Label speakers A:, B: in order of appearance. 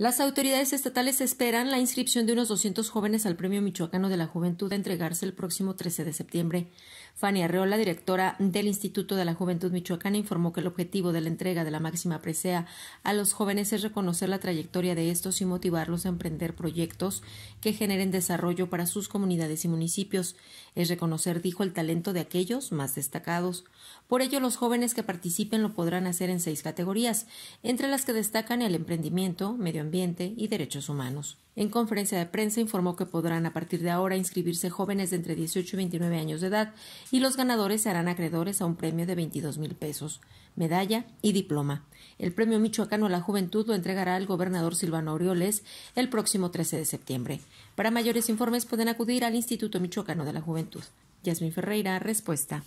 A: Las autoridades estatales esperan la inscripción de unos 200 jóvenes al Premio Michoacano de la Juventud a entregarse el próximo 13 de septiembre. Fanny Arreola, directora del Instituto de la Juventud Michoacana, informó que el objetivo de la entrega de la máxima presea a los jóvenes es reconocer la trayectoria de estos y motivarlos a emprender proyectos que generen desarrollo para sus comunidades y municipios. Es reconocer, dijo, el talento de aquellos más destacados. Por ello, los jóvenes que participen lo podrán hacer en seis categorías, entre las que destacan el emprendimiento, medio ambiente y derechos humanos. En conferencia de prensa informó que podrán a partir de ahora inscribirse jóvenes de entre 18 y 29 años de edad y los ganadores serán acreedores a un premio de 22 mil pesos, medalla y diploma. El premio Michoacano a la Juventud lo entregará el gobernador Silvano Orioles el próximo 13 de septiembre. Para mayores informes pueden acudir al Instituto Michoacano de la Juventud. Yasmin Ferreira, respuesta.